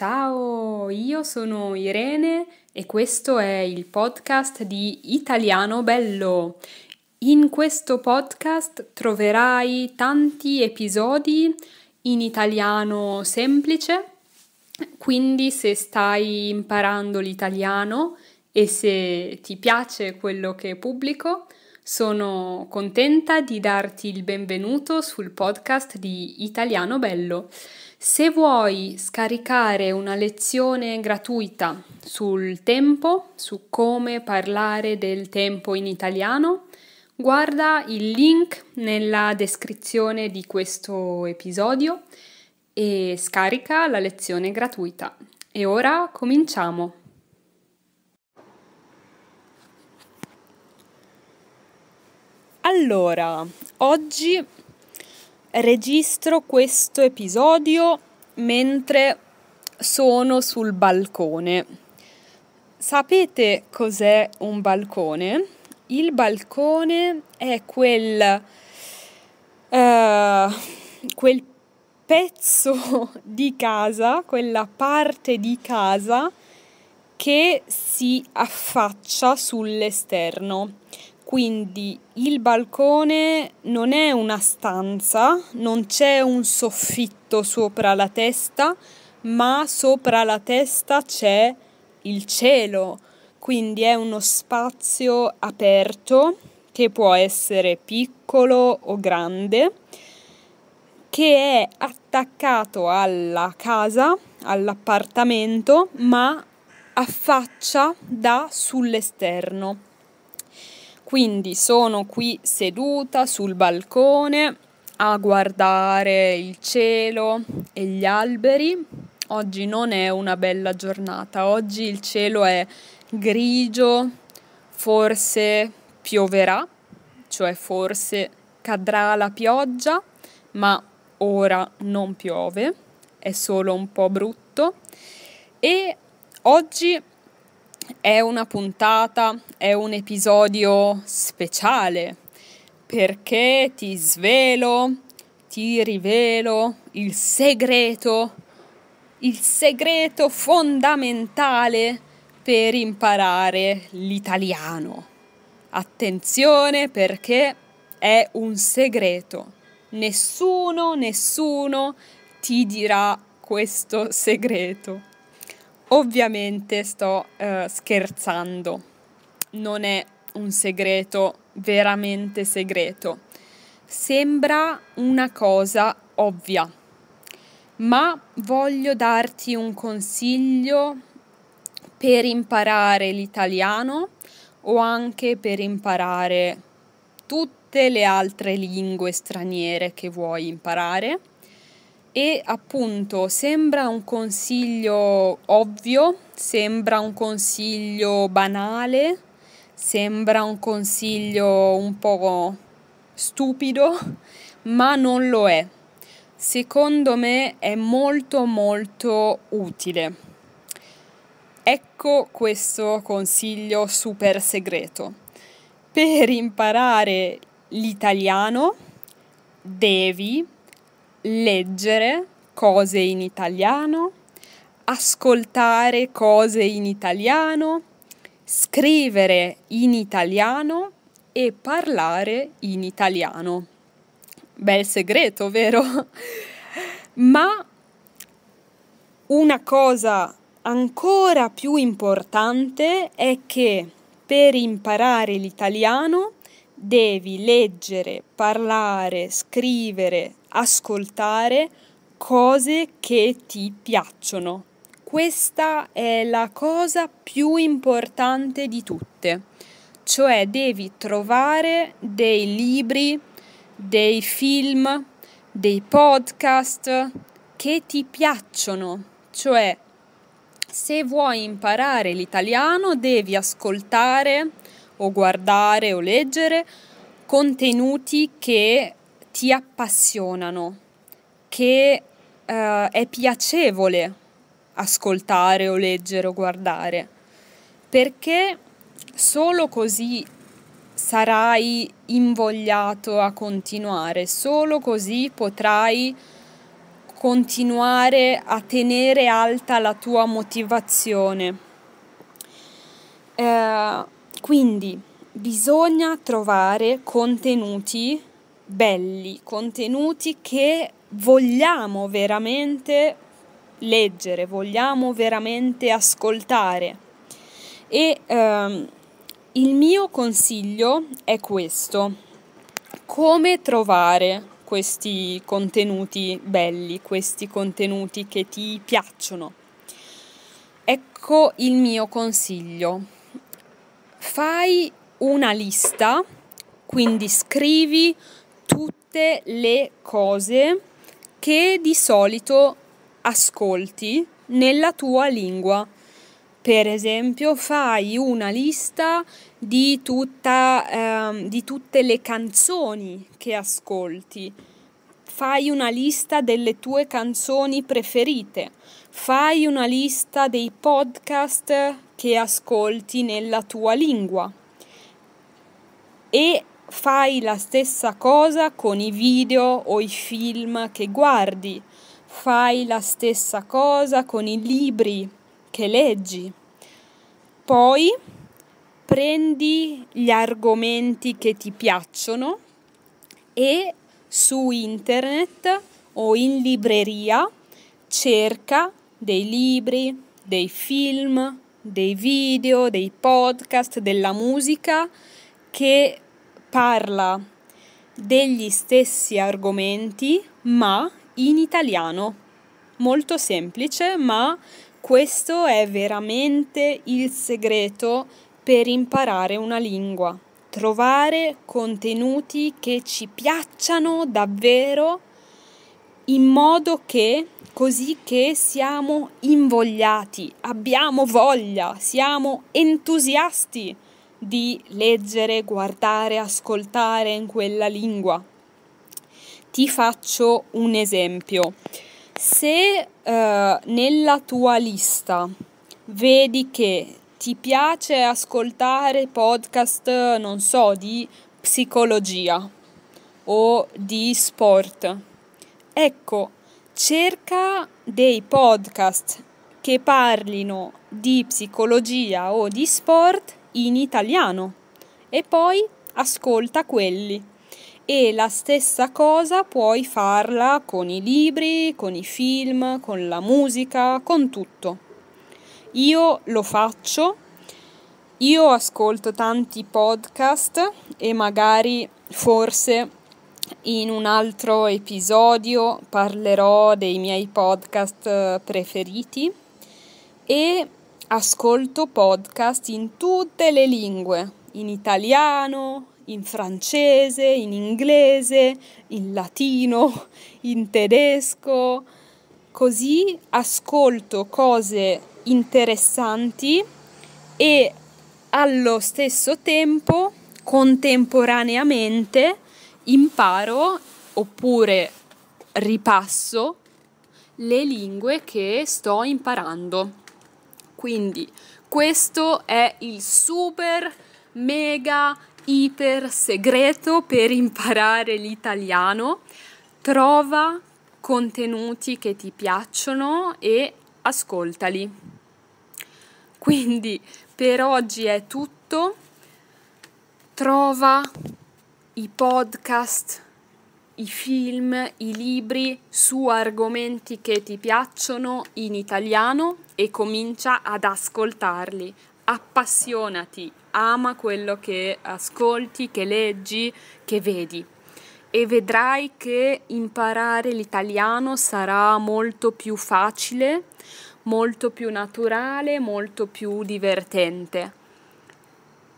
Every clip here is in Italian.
Ciao, io sono Irene e questo è il podcast di Italiano Bello. In questo podcast troverai tanti episodi in italiano semplice, quindi se stai imparando l'italiano e se ti piace quello che pubblico, sono contenta di darti il benvenuto sul podcast di Italiano Bello. Se vuoi scaricare una lezione gratuita sul tempo, su come parlare del tempo in italiano, guarda il link nella descrizione di questo episodio e scarica la lezione gratuita. E ora cominciamo! Allora, oggi registro questo episodio mentre sono sul balcone. Sapete cos'è un balcone? Il balcone è quel, uh, quel pezzo di casa, quella parte di casa che si affaccia sull'esterno. Quindi il balcone non è una stanza, non c'è un soffitto sopra la testa, ma sopra la testa c'è il cielo. Quindi è uno spazio aperto che può essere piccolo o grande, che è attaccato alla casa, all'appartamento, ma affaccia da sull'esterno. Quindi sono qui seduta sul balcone a guardare il cielo e gli alberi. Oggi non è una bella giornata, oggi il cielo è grigio, forse pioverà, cioè forse cadrà la pioggia, ma ora non piove, è solo un po' brutto. E oggi è una puntata, è un episodio speciale perché ti svelo, ti rivelo il segreto, il segreto fondamentale per imparare l'italiano. Attenzione perché è un segreto. Nessuno, nessuno ti dirà questo segreto. Ovviamente sto eh, scherzando, non è un segreto veramente segreto. Sembra una cosa ovvia, ma voglio darti un consiglio per imparare l'italiano o anche per imparare tutte le altre lingue straniere che vuoi imparare e appunto sembra un consiglio ovvio, sembra un consiglio banale, sembra un consiglio un po' stupido, ma non lo è. Secondo me è molto molto utile. Ecco questo consiglio super segreto. Per imparare l'italiano devi leggere cose in italiano, ascoltare cose in italiano, scrivere in italiano e parlare in italiano. Bel segreto, vero? Ma una cosa ancora più importante è che per imparare l'italiano devi leggere, parlare, scrivere, ascoltare cose che ti piacciono. Questa è la cosa più importante di tutte, cioè devi trovare dei libri, dei film, dei podcast che ti piacciono, cioè se vuoi imparare l'italiano devi ascoltare o guardare o leggere contenuti che ti appassionano, che eh, è piacevole ascoltare o leggere o guardare, perché solo così sarai invogliato a continuare, solo così potrai continuare a tenere alta la tua motivazione. Eh, quindi bisogna trovare contenuti belli, contenuti che vogliamo veramente leggere, vogliamo veramente ascoltare. E ehm, il mio consiglio è questo, come trovare questi contenuti belli, questi contenuti che ti piacciono. Ecco il mio consiglio. Fai una lista, quindi scrivi tutte le cose che di solito ascolti nella tua lingua. Per esempio, fai una lista di, tutta, eh, di tutte le canzoni che ascolti fai una lista delle tue canzoni preferite, fai una lista dei podcast che ascolti nella tua lingua e fai la stessa cosa con i video o i film che guardi, fai la stessa cosa con i libri che leggi. Poi prendi gli argomenti che ti piacciono e su internet o in libreria cerca dei libri, dei film, dei video, dei podcast, della musica che parla degli stessi argomenti ma in italiano. Molto semplice, ma questo è veramente il segreto per imparare una lingua. Trovare contenuti che ci piacciano davvero in modo che così che siamo invogliati, abbiamo voglia, siamo entusiasti di leggere, guardare, ascoltare in quella lingua. Ti faccio un esempio. Se eh, nella tua lista vedi che ti piace ascoltare podcast, non so, di psicologia o di sport, ecco, cerca dei podcast che parlino di psicologia o di sport in italiano e poi ascolta quelli. E la stessa cosa puoi farla con i libri, con i film, con la musica, con tutto. Io lo faccio, io ascolto tanti podcast e magari forse in un altro episodio parlerò dei miei podcast eh, preferiti e Ascolto podcast in tutte le lingue, in italiano, in francese, in inglese, in latino, in tedesco. Così ascolto cose interessanti e allo stesso tempo, contemporaneamente, imparo oppure ripasso le lingue che sto imparando. Quindi questo è il super mega iper segreto per imparare l'italiano. Trova contenuti che ti piacciono e ascoltali. Quindi per oggi è tutto. Trova i podcast i film, i libri su argomenti che ti piacciono in italiano e comincia ad ascoltarli. Appassionati, ama quello che ascolti, che leggi, che vedi e vedrai che imparare l'italiano sarà molto più facile, molto più naturale, molto più divertente.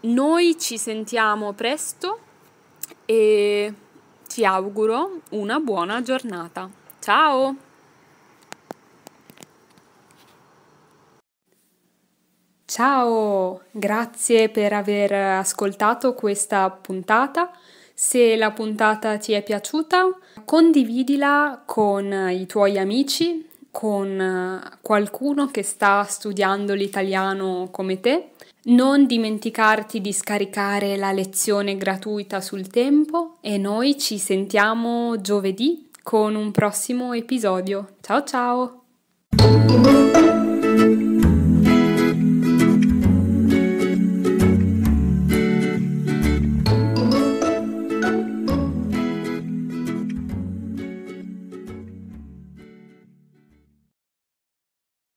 Noi ci sentiamo presto e ti auguro una buona giornata. Ciao! Ciao, grazie per aver ascoltato questa puntata. Se la puntata ti è piaciuta, condividila con i tuoi amici, con qualcuno che sta studiando l'italiano come te non dimenticarti di scaricare la lezione gratuita sul tempo e noi ci sentiamo giovedì con un prossimo episodio. Ciao ciao!